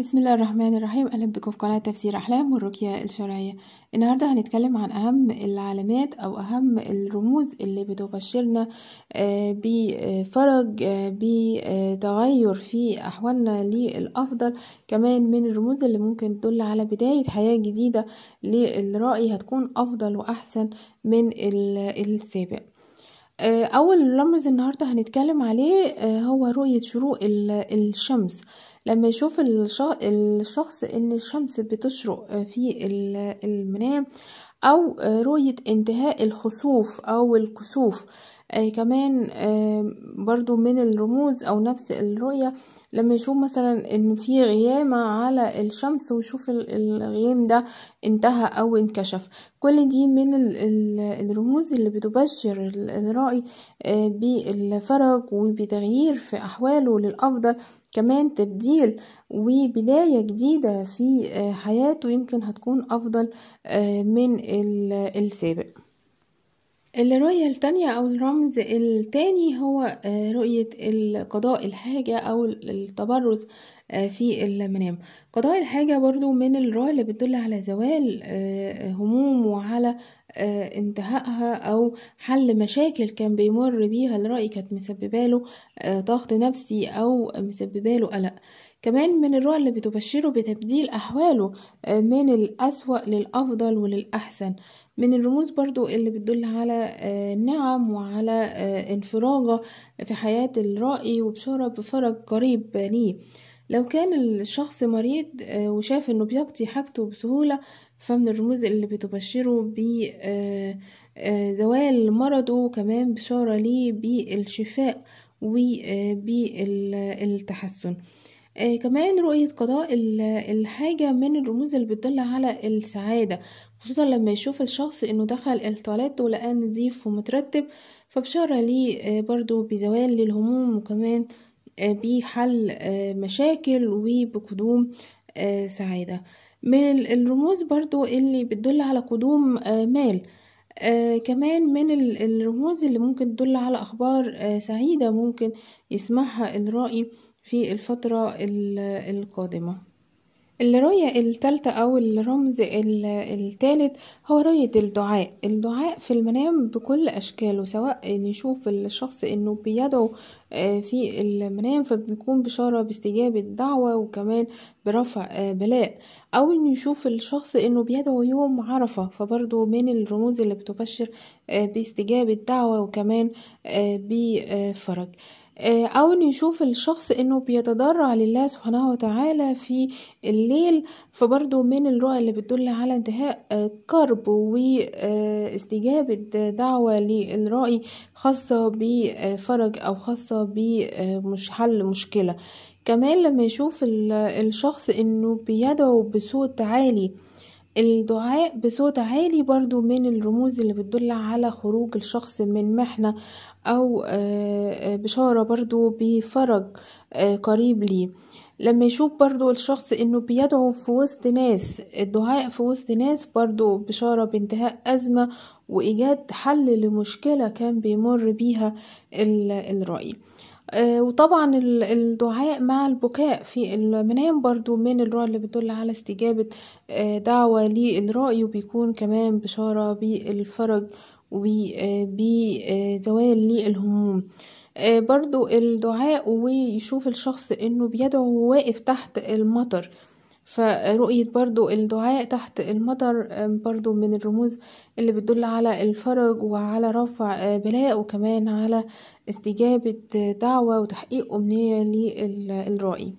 بسم الله الرحمن الرحيم اهلا بكم في قناه تفسير احلام والرقيه الشرعيه النهارده هنتكلم عن اهم العلامات او اهم الرموز اللي بتبشرنا آه، بفرج آه، بتغير في احوالنا للافضل كمان من الرموز اللي ممكن تدل على بدايه حياه جديده للرأي هتكون افضل واحسن من السابق آه، أول رمز النهاردة هنتكلم عليه آه، هو رؤية شروق الشمس لما يشوف الشخص إن الشمس بتشرق آه، في المنام أو رؤية انتهاء الخسوف أو الكسوف آه كمان آه برضو من الرموز او نفس الرؤية لما يشوف مثلا ان في غيامة على الشمس ويشوف الغيام ده انتهى او انكشف كل دي من الرموز اللي بتبشر الرائي آه بالفرج وبتغيير في احواله للافضل كمان تبديل وبداية جديدة في آه، حياته يمكن هتكون أفضل آه، من السابق الرؤية التانية أو الرمز التاني هو آه، رؤية قضاء الحاجة أو التبرز آه، في المنام قضاء الحاجة برضو من الرؤى اللي بتدل على زوال آه، هموم وعلى انتهائها أو حل مشاكل كان بيمر بيها الرأي كانت مسبباله ضغط نفسي أو مسبباله قلق كمان من الرؤى اللي بتبشره بتبديل أحواله آه، من الأسوأ للأفضل وللأحسن من الرموز برضو اللي بتدل على آه، نعم وعلى آه، انفراجة في حياة الرائي وبشارة بفرج قريب ليه لو كان الشخص مريض وشاف انه بيقضي حاجته بسهولة فمن الرموز اللي بتبشره بزوال مرضه وكمان بشارة ليه بالشفاء وبالتحسن آه كمان رؤية قضاء الحاجة من الرموز اللي بتدل على السعادة خصوصا لما يشوف الشخص انه دخل التواليت ولقاه نضيف ومترتب فبشارة ليه آه برضو بزوال للهموم وكمان آه بحل آه، مشاكل وبقدوم آه، سعادة من الرموز برضو اللي بتدل على قدوم آه، مال آه كمان من الرموز اللي ممكن تدل على أخبار آه سعيدة ممكن يسمعها الرائي في الفترة القادمة الرؤية التالتة أو الرمز التالت هو رؤية الدعاء الدعاء في المنام بكل أشكاله سواء نشوف الشخص أنه بيدعو آه، في المنام فبيكون بشارة باستجابة دعوة وكمان برفع آه، بلاء او ان يشوف الشخص انه بيدعو يوم عرفة فبرضه من الرموز اللي بتبشر آه، باستجابة دعوة وكمان بفرج او ان يشوف الشخص انه بيتضرع لله سبحانه وتعالى في الليل فبرضه من الرؤى اللي بتدل على انتهاء كرب واستجابة دعوة للرأي خاصة بفرج او خاصة بمش آه، حل مشكلة كمان لما يشوف الشخص انه بيدعو بصوت عالي الدعاء بصوت عالي برضو من الرموز اللي بتدل على خروج الشخص من محنة او آه، آه، بشارة برضو بفرج قريب ليه لما يشوف برضو الشخص انه بيدعو في وسط ناس الدعاء في وسط ناس برضو بشارة بانتهاء ازمة وايجاد حل لمشكلة كان بيمر بيها الرأي آه، وطبعا الدعاء مع البكاء في المنام برضو من الرؤى اللي بتدل على استجابة آه، دعوة للرأي وبيكون كمان بشارة بالفرج وبزوال آه، للهموم آه، برضو الدعاء ويشوف الشخص انه بيدعو واقف تحت المطر فرؤية برضو الدعاء تحت المطر آه، برضو من الرموز اللي بتدل على الفرج وعلى رفع آه، بلاء وكمان على استجابة دعوة وتحقيق أمنية للرائي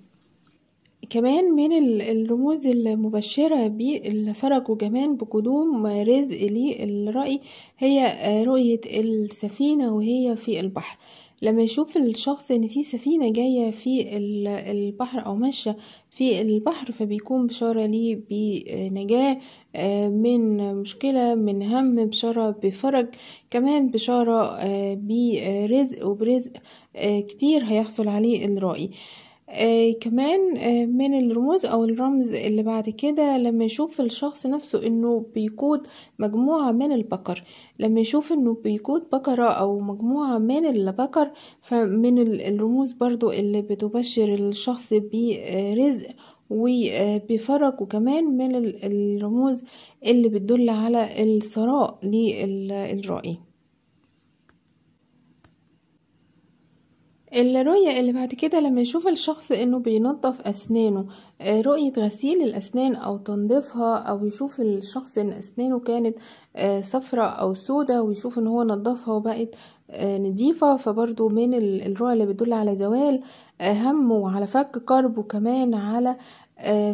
كمان من الرموز المبشرة بالفرج وكمان بقدوم رزق للرأي هي رؤية السفينة وهي في البحر لما يشوف الشخص ان في سفينه جايه في البحر او ماشيه في البحر فبيكون بشاره ليه بنجاه آه، من مشكله من هم بشاره بفرج كمان بشاره آه، برزق وبرزق آه، كتير هيحصل عليه الرأي آه، كمان آه، من الرموز أو الرمز اللي بعد كده لمّا يشوف الشخص نفسه إنه بيقود مجموعة من البَقَر، لمّا يشوف إنه بيقود بَقَرة أو مجموعة من البَقَر فمن الرموز برضو اللي بتبشر الشخص برزق وبفرج آه، وكمان من الرموز اللي بتدل على الثراء للرائي. الرؤية اللي بعد كده لما يشوف الشخص انه بينظف اسنانه آه، رؤية غسيل الاسنان او تنظيفها او يشوف الشخص ان اسنانه كانت آه، صفراء او سودة ويشوف ان هو نظفها وبقت آه، نضيفة فبرضو من الرؤية اللي بتدل على زوال همه وعلى فك كرب وكمان على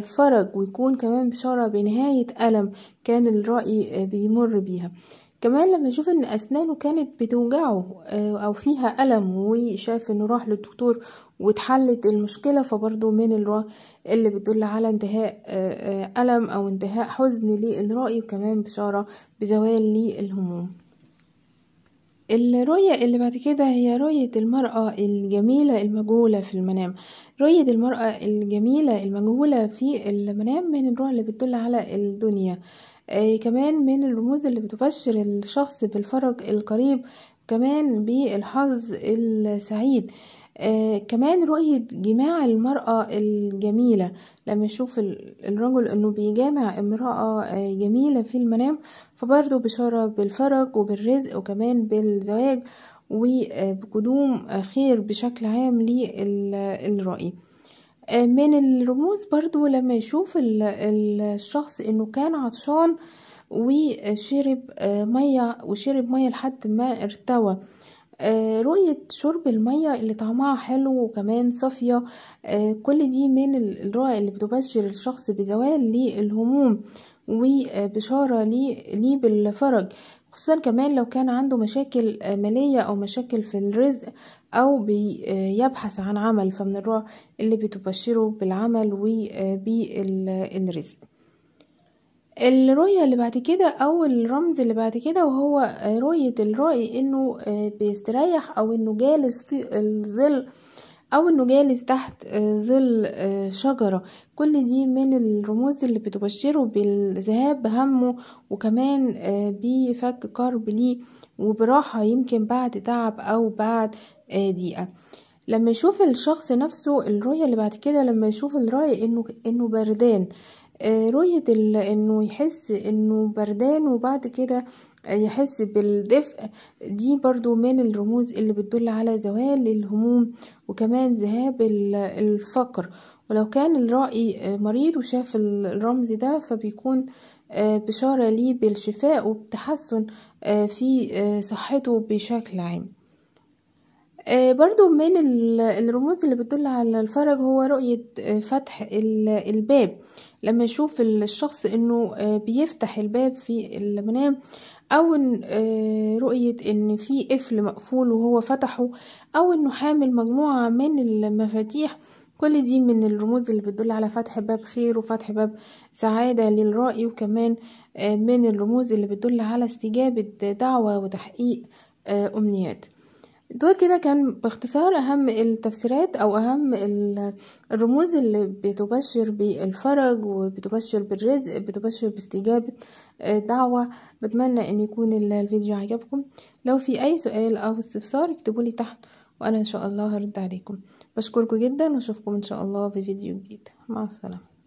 فرج ويكون كمان بشارة بنهاية ألم كان الرأي بيمر بيها كمان لما يشوف ان اسنانه كانت بتوجعه آه، او فيها الم وشاف انه راح للدكتور واتحلت المشكله فبرضه من الرأي اللي بتدل على انتهاء آه، آه، الم او انتهاء حزن للراي وكمان بشاره بزوال للهموم الرؤية اللي بعد كده هي رؤية المرأة الجميلة المجهولة في المنام رؤية المرأة الجميلة المجهولة في المنام من الرؤى اللي بتدل على الدنيا آه، كمان من الرموز اللي بتبشر الشخص بالفرج القريب كمان بالحظ السعيد آه كمان رؤية جماع المرأة الجميلة لما يشوف الرجل انه بيجامع امرأة آه جميلة في المنام فبرضه بشارة بالفرج وبالرزق وكمان بالزواج وبقدوم خير بشكل عام للرأي آه، من الرموز برضو لما يشوف الشخص انه كان عطشان وشرب آه، مية وشرب مية لحد ما ارتوى آه، رؤية شرب المية اللي طعمها حلو وكمان صافية كل دي من الرؤى اللي بتبشر الشخص بزوال للهموم وبشارة ليه بالفرج خصوصا كمان لو كان عنده مشاكل آه، مالية أو مشاكل في الرزق أو بيبحث عن عمل فمن الرؤى اللي بتبشره بالعمل وبالرزق آه، الرؤية اللي بعد كده أو الرمز اللي بعد كده وهو آه، رؤية الرأي إنه بيستريح أو إنه جالس في الظل او انه جالس تحت آه، ظل آه، شجرة كل دي من الرموز اللي بتبشره بالذهاب همه وكمان آه، بفك كرب ليه وبراحة يمكن بعد تعب او بعد ضيقة لما يشوف الشخص نفسه الرؤية اللي بعد كده لما يشوف الرؤية انه انه بردان رؤية انه يحس انه بردان وبعد كده يحس بالدفء دي برضو من الرموز اللي بتدل على زوال الهموم وكمان ذهاب الفقر ولو كان الرائي آه، مريض وشاف الرمز ده فبيكون آه، بشارة ليه بالشفاء وبتحسن آه، في صحته بشكل عام آه، برضو من الرموز اللي بتدل على الفرج هو رؤية آه، فتح الباب لما يشوف الشخص انه آه، بيفتح الباب في المنام او رؤية ان في قفل مقفول وهو فتحه او انه حامل مجموعة من المفاتيح كل دي من الرموز اللي بتدل على فتح باب خير وفتح باب سعادة للرأي وكمان من الرموز اللي بتدل على استجابة دعوة وتحقيق أمنيات دول كده كان باختصار أهم التفسيرات أو أهم الرموز اللي بتبشر بالفرج وبتبشر بالرزق بتبشر باستجابة آه، دعوة بتمنى أن يكون الفيديو عجبكم لو في أي سؤال أو استفسار اكتبولي تحت وأنا إن شاء الله هرد عليكم بشكركم جدا وأشوفكم إن شاء الله في فيديو جديد مع السلامة